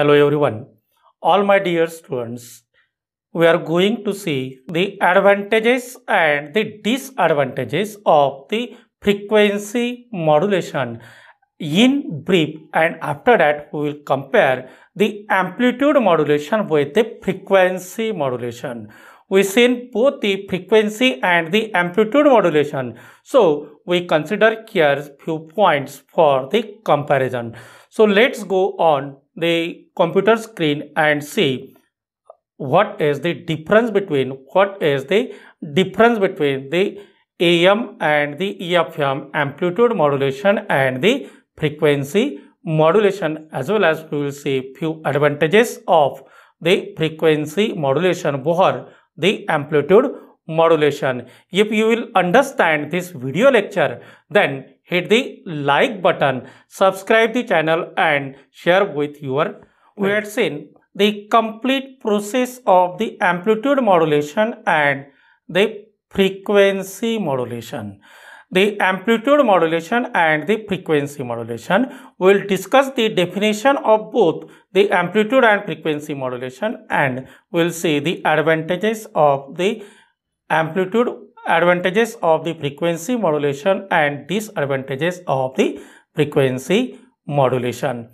Hello everyone. All my dear students, we are going to see the advantages and the disadvantages of the frequency modulation in brief and after that we will compare the amplitude modulation with the frequency modulation. We seen both the frequency and the amplitude modulation. So we consider here few points for the comparison. So let's go on the computer screen and see what is the difference between what is the difference between the AM and the EFM amplitude modulation and the frequency modulation as well as we will see few advantages of the frequency modulation over the amplitude modulation. If you will understand this video lecture then hit the like button, subscribe the channel and share with your friends. in the complete process of the amplitude modulation and the frequency modulation. The amplitude modulation and the frequency modulation. We will discuss the definition of both the amplitude and frequency modulation and we will see the advantages of the amplitude advantages of the frequency modulation and disadvantages of the frequency modulation.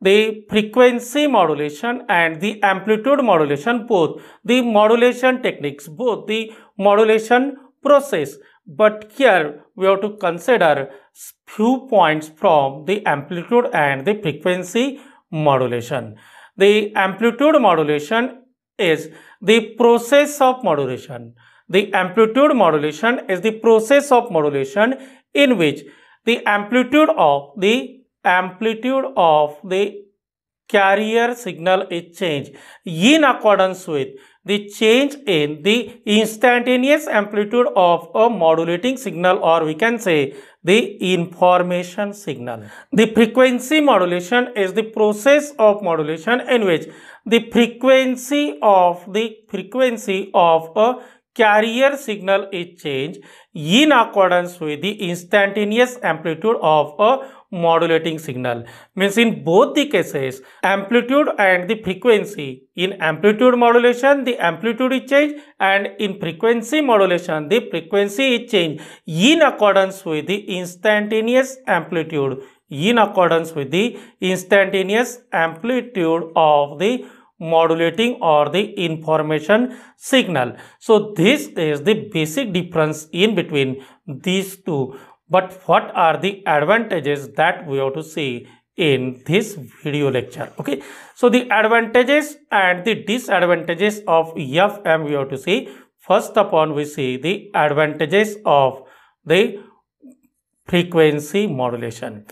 The frequency modulation and the amplitude modulation both the modulation techniques both the modulation process but here we have to consider few points from the amplitude and the frequency modulation. The amplitude modulation is the process of modulation the amplitude modulation is the process of modulation in which the amplitude of the amplitude of the carrier signal is changed in accordance with the change in the instantaneous amplitude of a modulating signal or we can say the information signal. The frequency modulation is the process of modulation in which the frequency of the frequency of a carrier signal is changed in accordance with the instantaneous amplitude of a modulating signal. Means in both the cases, amplitude and the frequency. In amplitude modulation, the amplitude is changed and in frequency modulation, the frequency is changed in accordance with the instantaneous amplitude. In accordance with the instantaneous amplitude of the modulating or the information signal. So this is the basic difference in between these two. But what are the advantages that we have to see in this video lecture okay so the advantages and the disadvantages of FM we have to see first upon we see the advantages of the frequency modulation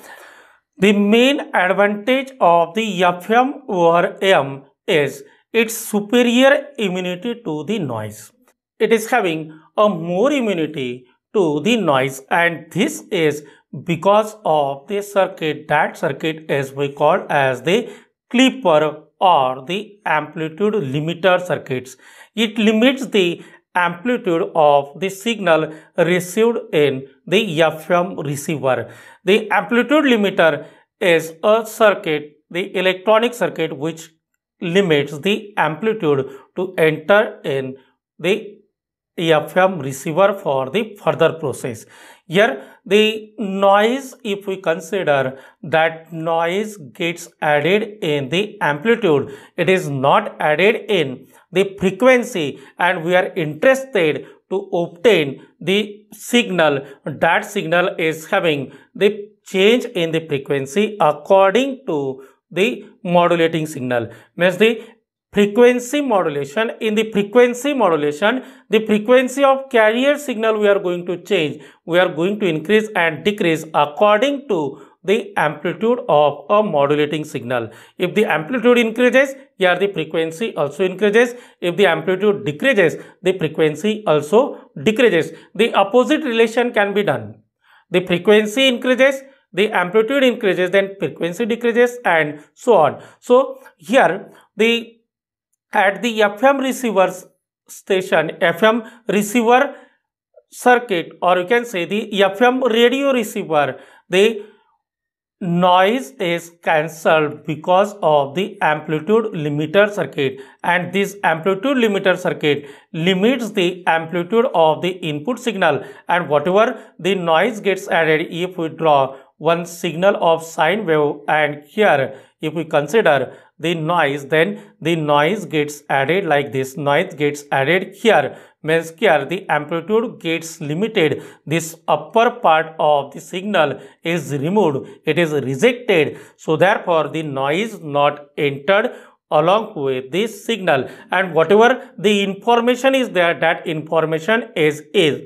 the main advantage of the FM over M is its superior immunity to the noise. It is having a more immunity to the noise and this is because of the circuit. That circuit is we call as the clipper or the amplitude limiter circuits. It limits the amplitude of the signal received in the FM receiver. The amplitude limiter is a circuit, the electronic circuit which limits the amplitude to enter in the EFM receiver for the further process. Here the noise if we consider that noise gets added in the amplitude it is not added in the frequency and we are interested to obtain the signal that signal is having the change in the frequency according to the modulating signal means the frequency modulation in the frequency modulation the frequency of carrier signal we are going to change we are going to increase and decrease according to the amplitude of a modulating signal if the amplitude increases here the frequency also increases if the amplitude decreases the frequency also decreases the opposite relation can be done the frequency increases the amplitude increases, then frequency decreases and so on. So here the at the FM receivers station, FM receiver circuit or you can say the FM radio receiver, the noise is cancelled because of the amplitude limiter circuit and this amplitude limiter circuit limits the amplitude of the input signal and whatever the noise gets added if we draw one signal of sine wave and here if we consider the noise then the noise gets added like this noise gets added here means here the amplitude gets limited this upper part of the signal is removed it is rejected so therefore the noise not entered along with this signal and whatever the information is there that information is is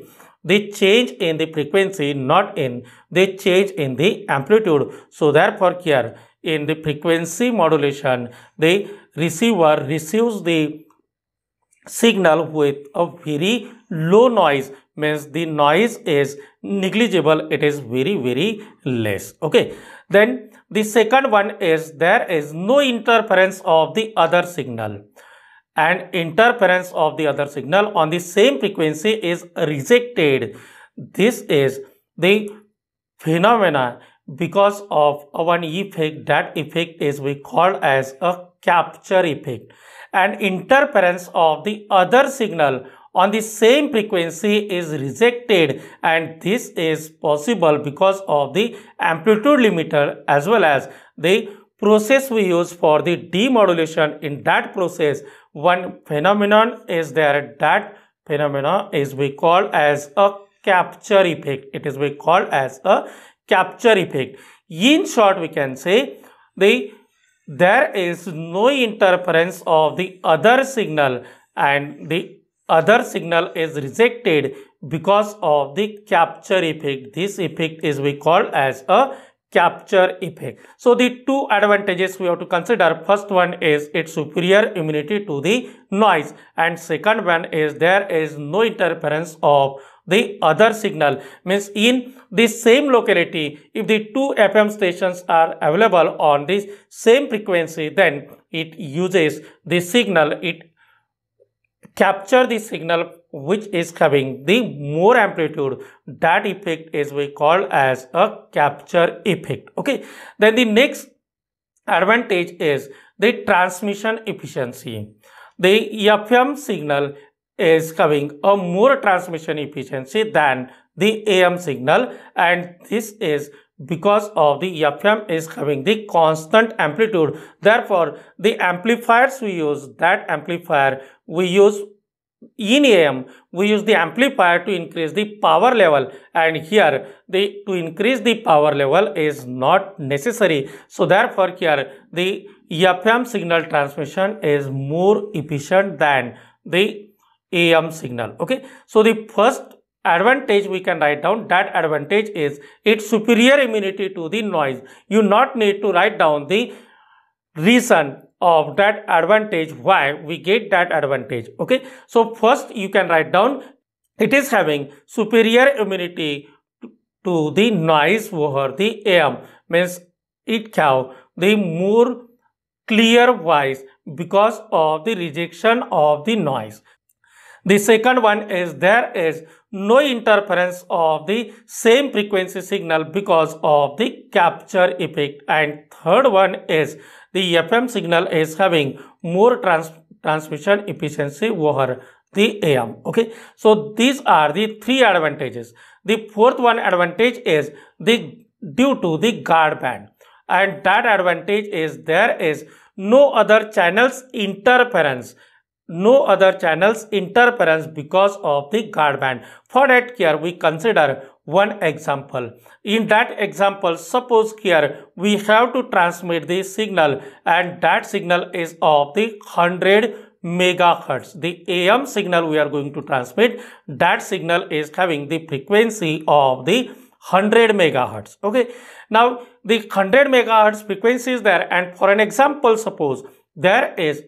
they change in the frequency, not in. They change in the amplitude. So therefore here in the frequency modulation, the receiver receives the signal with a very low noise means the noise is negligible it is very very less okay then the second one is there is no interference of the other signal and interference of the other signal on the same frequency is rejected. This is the phenomena because of one effect that effect is we call as a capture effect and interference of the other signal on the same frequency is rejected and this is possible because of the amplitude limiter as well as the process we use for the demodulation. In that process, one phenomenon is there. That phenomenon is we call as a capture effect. It is we call as a capture effect. In short, we can say the there is no interference of the other signal and the other signal is rejected because of the capture effect. This effect is we call as a capture effect. So the two advantages we have to consider. First one is its superior immunity to the noise and second one is there is no interference of the other signal means in the same locality if the two FM stations are available on the same frequency then it uses the signal it capture the signal which is having the more amplitude that effect is we call as a capture effect okay then the next advantage is the transmission efficiency the FM signal is having a more transmission efficiency than the AM signal and this is because of the FM is having the constant amplitude. Therefore, the amplifiers we use, that amplifier we use in AM, we use the amplifier to increase the power level and here the to increase the power level is not necessary. So therefore here the FM signal transmission is more efficient than the AM signal. Okay. So the first advantage we can write down that advantage is its superior immunity to the noise. You not need to write down the reason of that advantage why we get that advantage okay so first you can write down it is having superior immunity to the noise over the am means it have the more clear voice because of the rejection of the noise the second one is there is no interference of the same frequency signal because of the capture effect and third one is the FM signal is having more trans transmission efficiency over the AM. Okay. So these are the three advantages. The fourth one advantage is the due to the guard band and that advantage is there is no other channels interference no other channels interference because of the guard band. For that here we consider one example. In that example, suppose here we have to transmit the signal and that signal is of the 100 megahertz. The AM signal we are going to transmit, that signal is having the frequency of the 100 megahertz. Okay. Now, the 100 megahertz frequency is there and for an example, suppose there is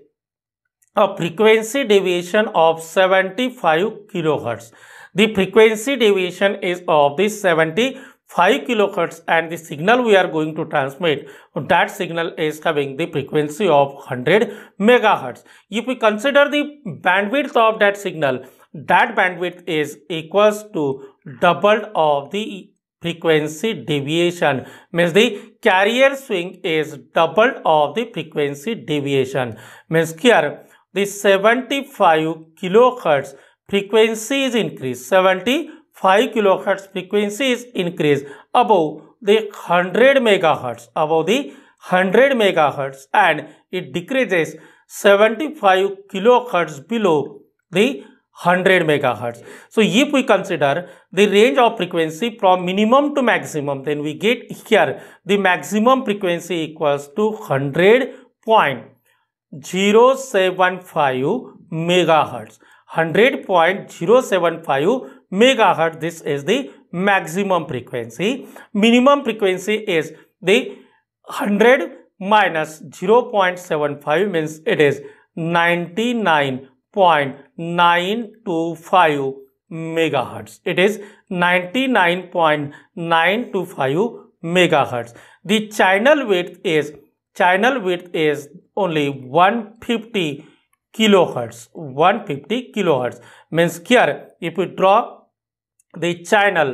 a frequency deviation of 75 kilohertz. The frequency deviation is of this seventy-five kilohertz and the signal we are going to transmit that signal is having the frequency of 100 megahertz if we consider the bandwidth of that signal that bandwidth is equals to doubled of the frequency deviation means the carrier swing is doubled of the frequency deviation means here the 75 kilohertz frequency is increased. 75 kilohertz frequency is increased above the 100 megahertz, above the 100 megahertz and it decreases 75 kilohertz below the 100 megahertz. So if we consider the range of frequency from minimum to maximum, then we get here the maximum frequency equals to 100.075 megahertz. 100.075 megahertz this is the maximum frequency minimum frequency is the 100 minus 0.75 means it is 99.925 megahertz it is 99.925 megahertz the channel width is channel width is only 150 kilohertz 150 kilohertz means here if we draw the channel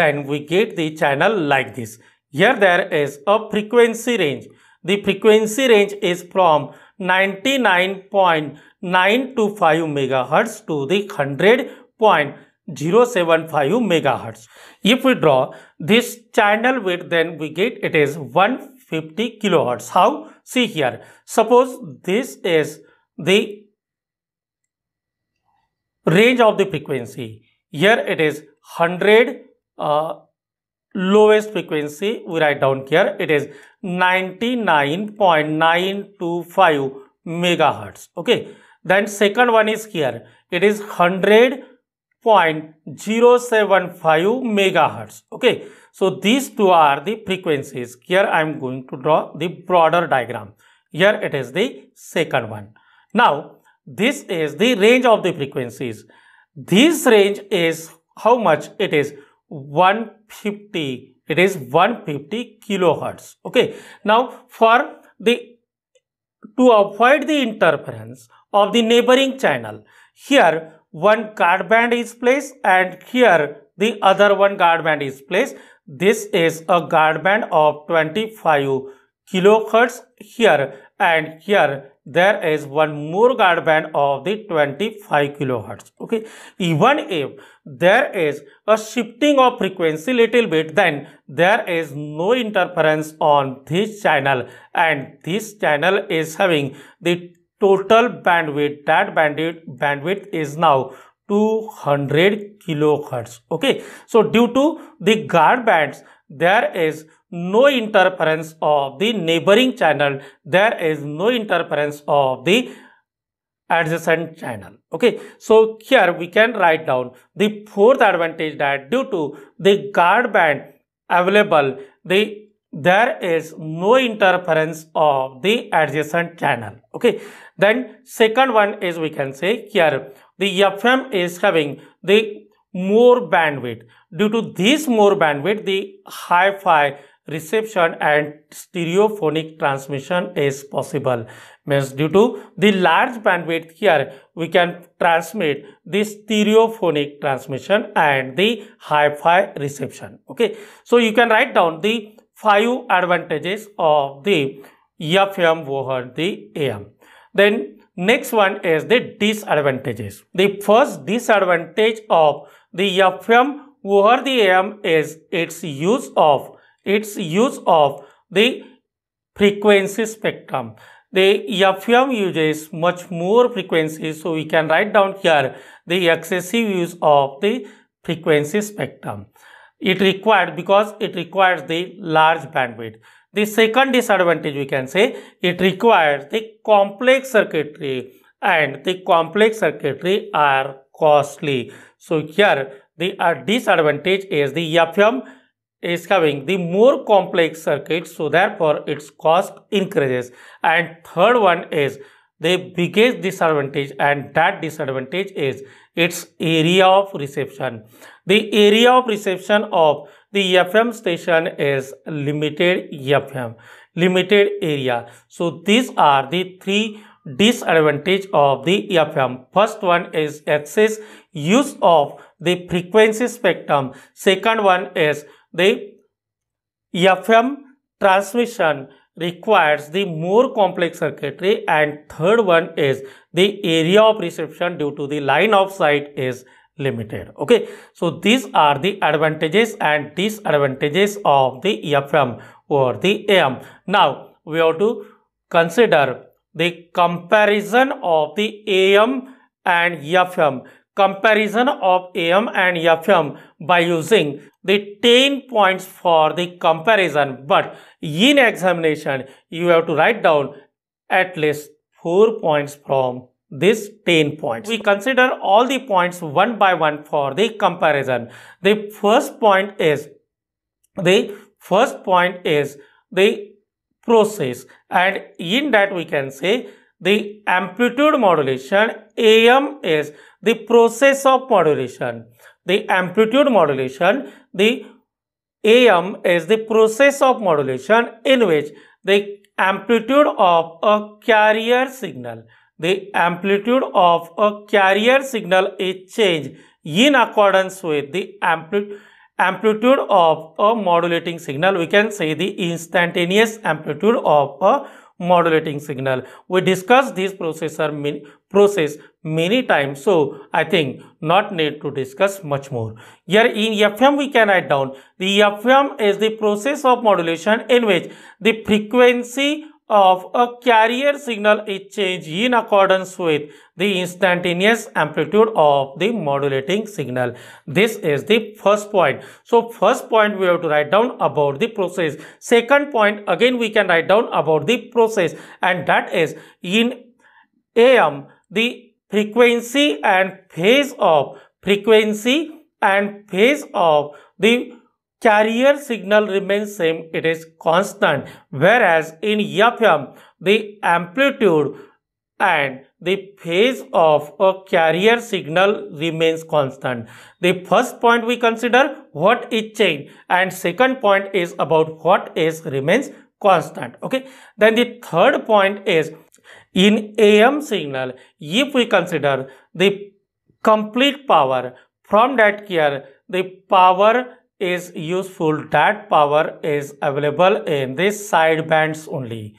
then we get the channel like this here there is a frequency range the frequency range is from 99.925 megahertz to the 100.075 megahertz if we draw this channel width then we get it is 1 50 kilohertz how see here suppose this is the range of the frequency here it is 100 uh, lowest frequency we write down here it is 99.925 megahertz okay then second one is here it is 100.075 megahertz okay so these two are the frequencies. Here I am going to draw the broader diagram. Here it is the second one. Now this is the range of the frequencies. This range is how much it is 150. It is 150 kilohertz. Okay. Now for the to avoid the interference of the neighboring channel, here one guard band is placed and here the other one guard band is placed this is a guard band of 25 kilohertz here and here there is one more guard band of the 25 kilohertz okay even if there is a shifting of frequency little bit then there is no interference on this channel and this channel is having the total bandwidth that bandwidth bandwidth is now 200 kilohertz okay so due to the guard bands there is no interference of the neighboring channel there is no interference of the adjacent channel okay so here we can write down the fourth advantage that due to the guard band available the there is no interference of the adjacent channel okay then second one is we can say here the FM is having the more bandwidth. Due to this more bandwidth, the hi-fi reception and stereophonic transmission is possible. Means due to the large bandwidth here, we can transmit the stereophonic transmission and the hi-fi reception. Okay. So you can write down the five advantages of the FM over the AM. Then Next one is the disadvantages. The first disadvantage of the FM over the AM is its use of its use of the frequency spectrum. The FM uses much more frequency, so we can write down here the excessive use of the frequency spectrum. It required because it requires the large bandwidth. The second disadvantage we can say it requires the complex circuitry and the complex circuitry are costly. So here the uh, disadvantage is the FM is having the more complex circuit so therefore its cost increases. And third one is the biggest disadvantage and that disadvantage is its area of reception. The area of reception of the FM station is limited FM, limited area. So these are the three disadvantage of the FM. First one is excess use of the frequency spectrum. Second one is the FM transmission requires the more complex circuitry and third one is the area of reception due to the line of sight is limited okay so these are the advantages and disadvantages of the fm or the am now we have to consider the comparison of the am and fm comparison of am and fm by using the 10 points for the comparison but in examination you have to write down at least 4 points from this 10 points. We consider all the points one by one for the comparison. The first point is, the first point is the process and in that we can say the amplitude modulation AM is the process of modulation. The amplitude modulation, the AM is the process of modulation in which the amplitude of a carrier signal the amplitude of a carrier signal is changed in accordance with the amplitude of a modulating signal we can say the instantaneous amplitude of a modulating signal we discussed this processor process many times so i think not need to discuss much more here in fm we can write down the fm is the process of modulation in which the frequency of a carrier signal is changed in accordance with the instantaneous amplitude of the modulating signal. This is the first point. So first point we have to write down about the process. Second point again we can write down about the process and that is in AM the frequency and phase of frequency and phase of the carrier signal remains same, it is constant. Whereas in FM, the amplitude and the phase of a carrier signal remains constant. The first point we consider what is change and second point is about what is remains constant. Okay. Then the third point is in AM signal, if we consider the complete power from that here, the power is useful that power is available in the side bands only.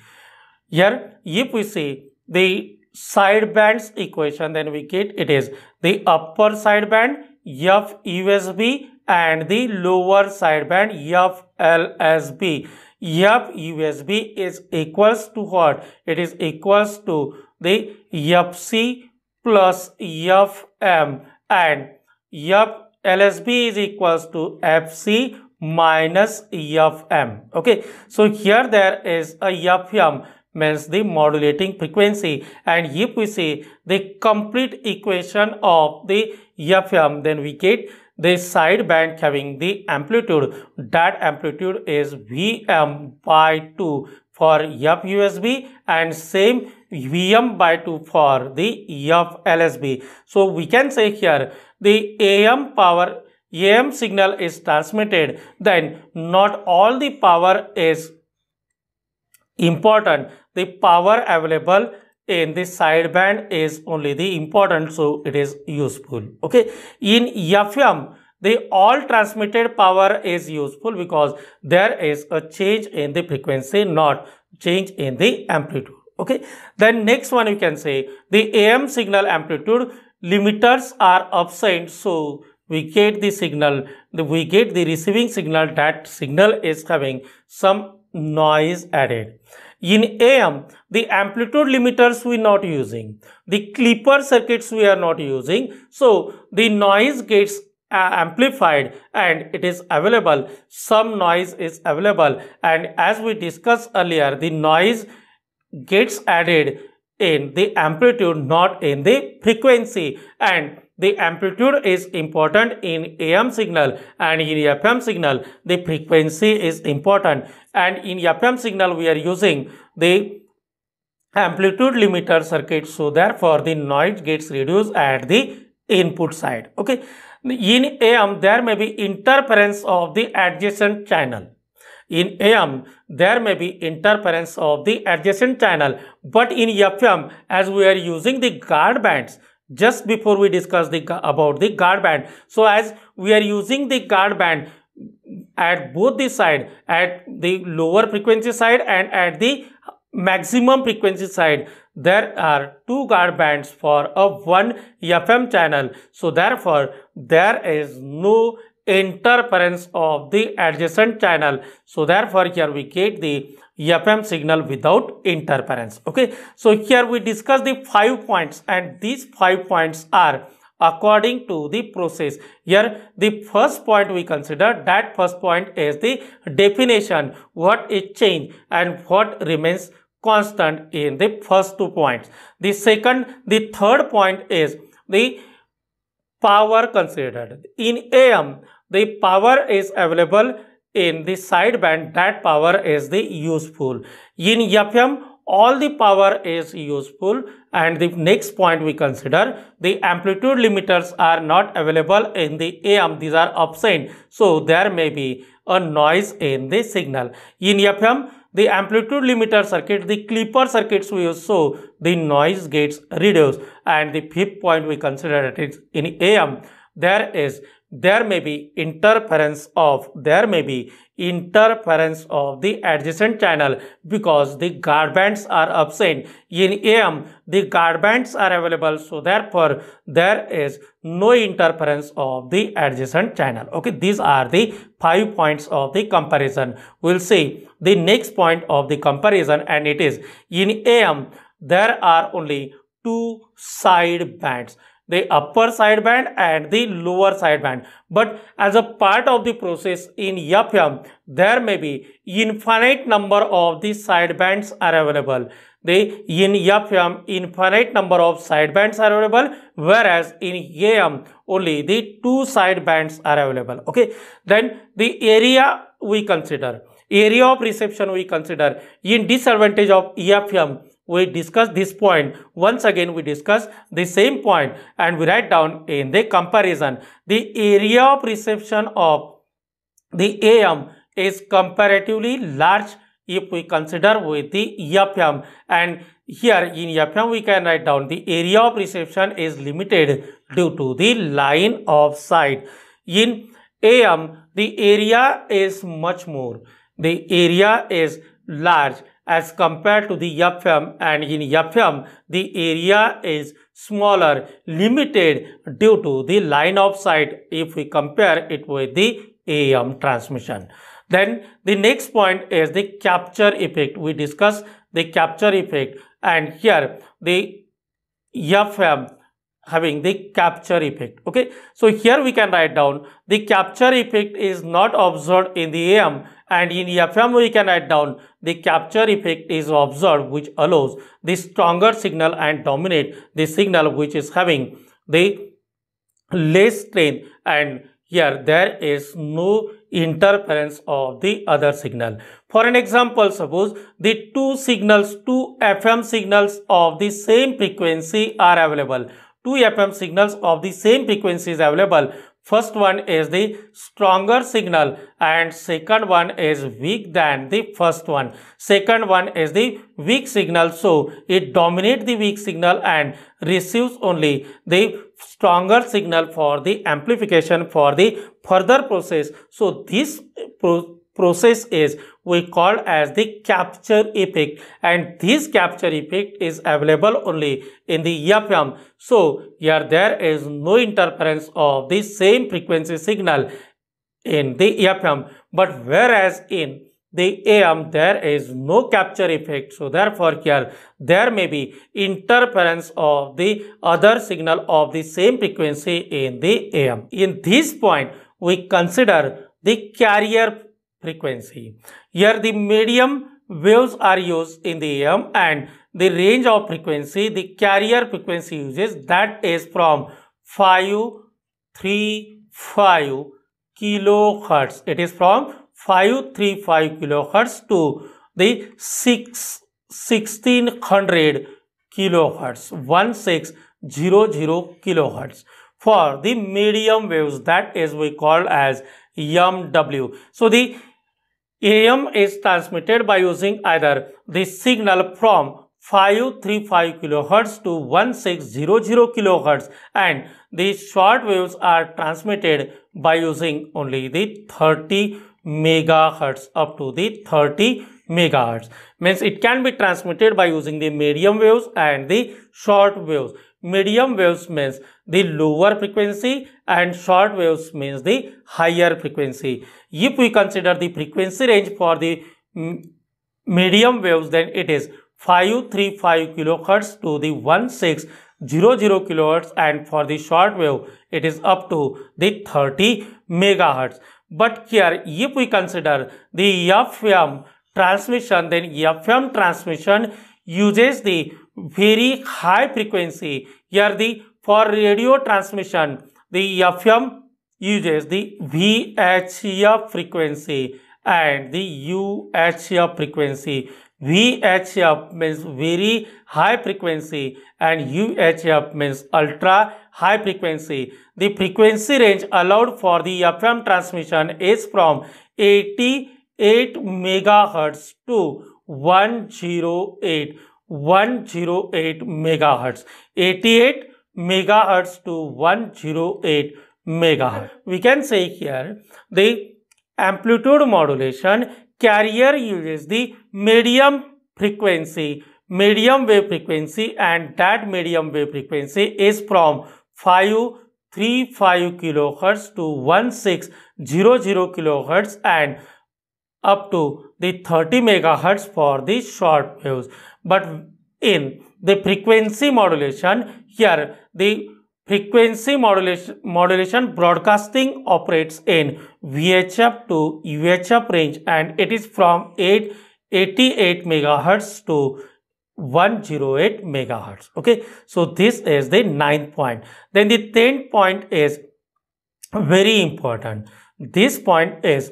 Here if we see the side bands equation then we get it is the upper side band F USB and the lower side band F LSB. F USB is equals to what? It is equals to the FC plus FM and F LSB is equals to FC minus FM. Okay, so here there is a FM means the modulating frequency and if we see the complete equation of the FM then we get the side band having the amplitude that amplitude is Vm by 2 for FUSB and same Vm by 2 for the FLSB. So we can say here the AM power, AM signal is transmitted, then not all the power is important. The power available in the sideband is only the important, so it is useful. Okay. In FM, the all transmitted power is useful because there is a change in the frequency, not change in the amplitude okay then next one you can say the am signal amplitude limiters are absent so we get the signal we get the receiving signal that signal is having some noise added in am the amplitude limiters we not using the clipper circuits we are not using so the noise gets uh, amplified and it is available some noise is available and as we discussed earlier the noise gets added in the amplitude, not in the frequency. And the amplitude is important in AM signal and in FM signal, the frequency is important. And in FM signal, we are using the amplitude limiter circuit. So therefore, the noise gets reduced at the input side. Okay. In AM, there may be interference of the adjacent channel. In AM, there may be interference of the adjacent channel, but in FM, as we are using the guard bands, just before we discuss the about the guard band, so as we are using the guard band at both the side, at the lower frequency side and at the maximum frequency side, there are two guard bands for a one FM channel. So therefore, there is no interference of the adjacent channel. So therefore here we get the FM signal without interference. Okay. So here we discuss the five points and these five points are according to the process. Here the first point we consider that first point is the definition. What is change and what remains constant in the first two points. The second, the third point is the power considered. In AM, the power is available in the sideband, that power is the useful. In FM, all the power is useful and the next point we consider the amplitude limiters are not available in the AM these are absent so there may be a noise in the signal in FM the amplitude limiter circuit the clipper circuits we use so the noise gets reduced and the fifth point we consider it is in AM there is there may be interference of there may be interference of the adjacent channel because the guard bands are absent in am the guard bands are available so therefore there is no interference of the adjacent channel okay these are the five points of the comparison we'll see the next point of the comparison and it is in am there are only two side bands the upper sideband and the lower sideband. But as a part of the process in FM, there may be infinite number of the sidebands are available. The in FM infinite number of sidebands are available, whereas in AM only the two sidebands are available. Okay, then the area we consider, area of reception we consider. In disadvantage of FM we discuss this point once again we discuss the same point and we write down in the comparison the area of reception of the am is comparatively large if we consider with the FM and here in FM we can write down the area of reception is limited due to the line of sight. In AM the area is much more. The area is large as compared to the Yafam and in Yafam the area is smaller limited due to the line of sight if we compare it with the AM transmission. Then the next point is the capture effect. We discuss the capture effect and here the FM having the capture effect okay so here we can write down the capture effect is not observed in the am and in fm we can write down the capture effect is observed which allows the stronger signal and dominate the signal which is having the less strain and here there is no interference of the other signal. For an example, suppose the two signals, two FM signals of the same frequency are available two FM signals of the same frequencies available. First one is the stronger signal and second one is weak than the first one. Second one is the weak signal. So it dominates the weak signal and receives only the stronger signal for the amplification for the further process. So this pro process is we call as the capture effect and this capture effect is available only in the FM. So here there is no interference of the same frequency signal in the FM. but whereas in the AM there is no capture effect so therefore here there may be interference of the other signal of the same frequency in the AM. In this point we consider the carrier frequency. Here the medium waves are used in the AM and the range of frequency the carrier frequency uses that is from 535 kilohertz. It is from 535 kilohertz to the 6 1600 kilohertz 1600 kilohertz for the medium waves that is we call as MW. So the AM is transmitted by using either the signal from 535 kHz to 1600 kHz and the short waves are transmitted by using only the 30 megahertz up to the 30 megahertz means it can be transmitted by using the medium waves and the short waves medium waves means the lower frequency and short waves means the higher frequency if we consider the frequency range for the mm, medium waves then it is 535 kilohertz to the 1600 kilohertz and for the short wave it is up to the 30 megahertz but here if we consider the fm transmission then fm transmission uses the very high frequency here the for radio transmission the fm uses the VHF frequency and the UHF frequency. VHF means very high frequency and UHF means ultra high frequency. The frequency range allowed for the FM transmission is from 88 megahertz to 108 108 megahertz 88 megahertz to 108 Mega. We can say here the amplitude modulation carrier uses the medium frequency, medium wave frequency and that medium wave frequency is from 535 kilohertz to 1600 kilohertz and up to the 30 megahertz for the short waves. But in the frequency modulation here the frequency modulation, modulation broadcasting operates in VHF to UHF range and it is from 888 MHz to 108 MHz. okay so this is the ninth point then the tenth point is very important this point is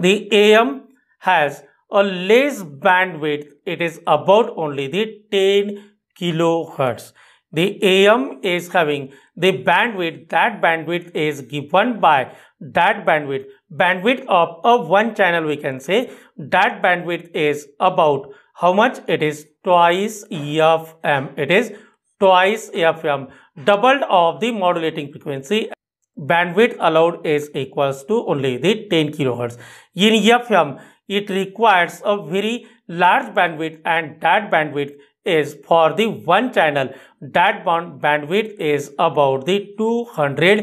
the am has a less bandwidth it is about only the 10 kilohertz the AM is having the bandwidth that bandwidth is given by that bandwidth bandwidth of a one channel we can say that bandwidth is about how much it is twice FM it is twice FM doubled of the modulating frequency bandwidth allowed is equals to only the 10 kilohertz in FM it requires a very large bandwidth and that bandwidth is for the one channel that band bandwidth is about the 200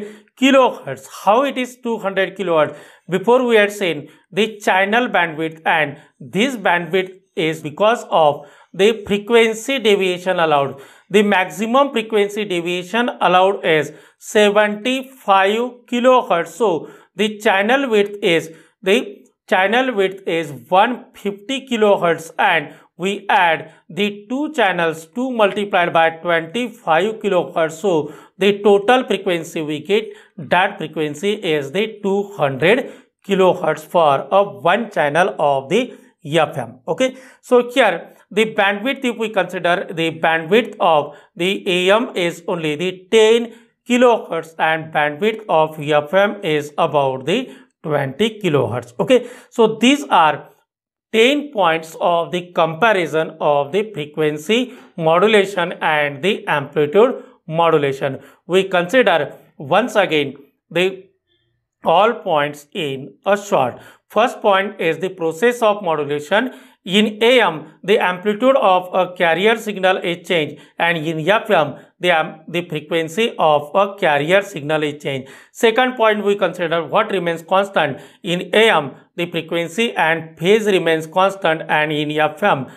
kilohertz how it is 200 kilohertz before we had seen the channel bandwidth and this bandwidth is because of the frequency deviation allowed the maximum frequency deviation allowed is 75 kilohertz so the channel width is the channel width is 150 kilohertz and we add the two channels 2 multiplied by 25 kilohertz. So the total frequency we get that frequency is the 200 kilohertz for a one channel of the FM. Okay. So here the bandwidth if we consider the bandwidth of the AM is only the 10 kilohertz and bandwidth of FM is about the 20 kilohertz. Okay. So these are 10 points of the comparison of the frequency modulation and the amplitude modulation. We consider once again the all points in a shot. First point is the process of modulation. In AM, the amplitude of a carrier signal is changed and in FM, the, the frequency of a carrier signal is changed. Second point we consider what remains constant. In AM, the frequency and phase remains constant and in FM,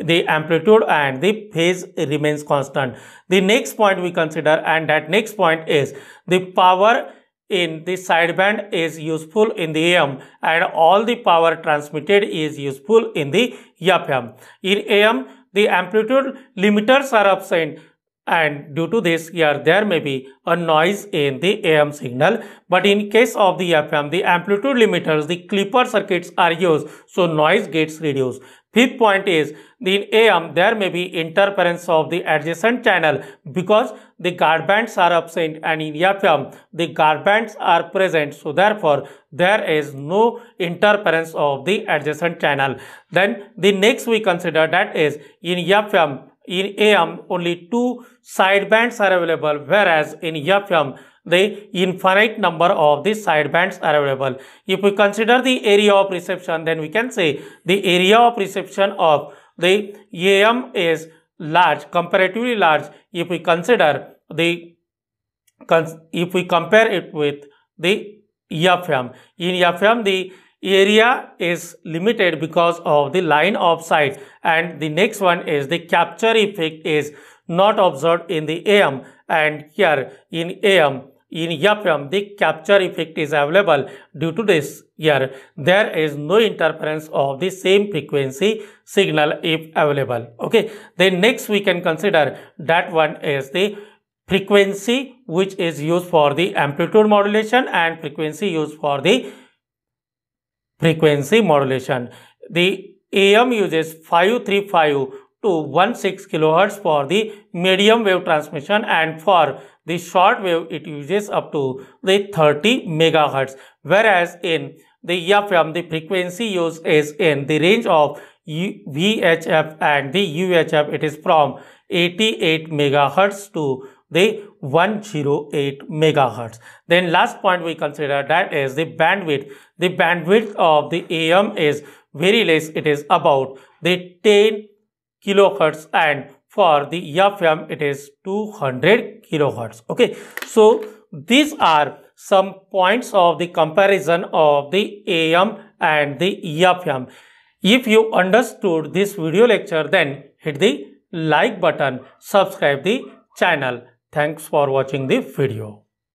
the amplitude and the phase remains constant. The next point we consider and that next point is the power in the sideband is useful in the AM and all the power transmitted is useful in the FM. In AM, the amplitude limiters are absent and due to this here there may be a noise in the AM signal but in case of the FM the amplitude limiters the clipper circuits are used so noise gets reduced. Fifth point is in AM there may be interference of the adjacent channel because the garbands are absent and in yapium the garbands are present. So therefore there is no interference of the adjacent channel. Then the next we consider that is in yapium in AM only two sidebands are available whereas in yapium the infinite number of the sidebands are available. If we consider the area of reception then we can say the area of reception of the AM is large, comparatively large, if we consider the if we compare it with the EFM. In EFM, the area is limited because of the line of sight and the next one is the capture effect is not observed in the AM and here in AM in YAPM, the capture effect is available due to this here. There is no interference of the same frequency signal if available. Okay. Then next we can consider that one is the frequency which is used for the amplitude modulation and frequency used for the frequency modulation. The AM uses 535 to 16 kilohertz for the medium wave transmission and for the short wave it uses up to the 30 megahertz whereas in the FM the frequency used is in the range of VHF and the UHF it is from 88 megahertz to the 108 megahertz. Then last point we consider that is the bandwidth. The bandwidth of the AM is very less. It is about the 10 kilohertz and for the EFM it is 200 kilohertz. Okay, so these are some points of the comparison of the AM and the EFM. If you understood this video lecture then hit the like button, subscribe the channel. Thanks for watching the video.